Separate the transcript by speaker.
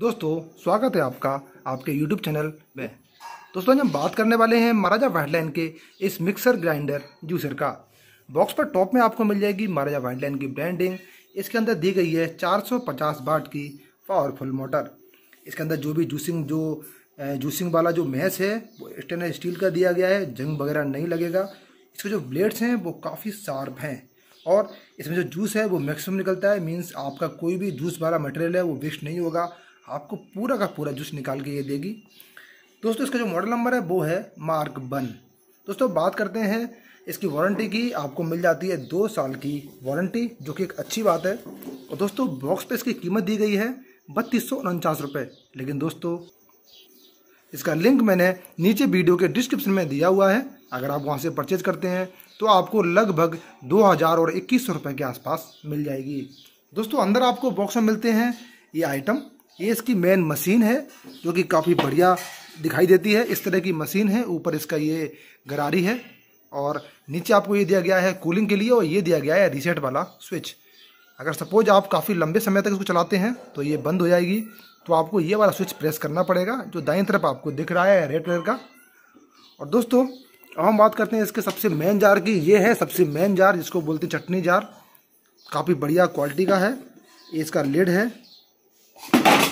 Speaker 1: दोस्तों स्वागत है आपका आपके यूट्यूब चैनल में दोस्तों हम बात करने वाले हैं महाराजा वाइडलाइन के इस मिक्सर ग्राइंडर जूसर का बॉक्स पर टॉप में आपको मिल जाएगी महाराजा वाइडलाइन की ब्रांडिंग इसके अंदर दी गई है 450 वाट की पावरफुल मोटर इसके अंदर जो भी जूसिंग जो जूसिंग वाला जो मैस है वो स्टेनलेस स्टील का दिया गया है जंग वगैरह नहीं लगेगा इसके जो ब्लेड्स हैं वो काफ़ी शार्प हैं और इसमें जो जूस है वो मैक्सिमम निकलता है मीन्स आपका कोई भी जूस वाला मटेरियल है वो वेस्ट नहीं होगा आपको पूरा का पूरा जूस निकाल के ये देगी दोस्तों इसका जो मॉडल नंबर है वो है मार्क वन दोस्तों बात करते हैं इसकी वारंटी की आपको मिल जाती है दो साल की वारंटी जो कि एक अच्छी बात है और दोस्तों बॉक्स पे इसकी कीमत दी गई है बत्तीस सौ उनचास रुपये लेकिन दोस्तों इसका लिंक मैंने नीचे वीडियो के डिस्क्रिप्शन में दिया हुआ है अगर आप वहाँ से परचेज करते हैं तो आपको लगभग दो हज़ार और इक्कीस सौ रुपये के आसपास मिल जाएगी दोस्तों अंदर आपको बॉक्स में मिलते हैं ये आइटम ये इसकी मेन मशीन है जो कि काफ़ी बढ़िया दिखाई देती है इस तरह की मशीन है ऊपर इसका ये गरारी है और नीचे आपको ये दिया गया है कूलिंग के लिए और ये दिया गया है रीसेट वाला स्विच अगर सपोज आप काफ़ी लंबे समय तक इसको चलाते हैं तो ये बंद हो जाएगी तो आपको ये वाला स्विच प्रेस करना पड़ेगा जो दाएं तरफ आपको दिख रहा है रेड कलर का और दोस्तों अब हम बात करते हैं इसके सबसे मेन जार की ये है सबसे मेन जार जिसको बोलते हैं चटनी जार काफ़ी बढ़िया क्वालिटी का है ये इसका लेड है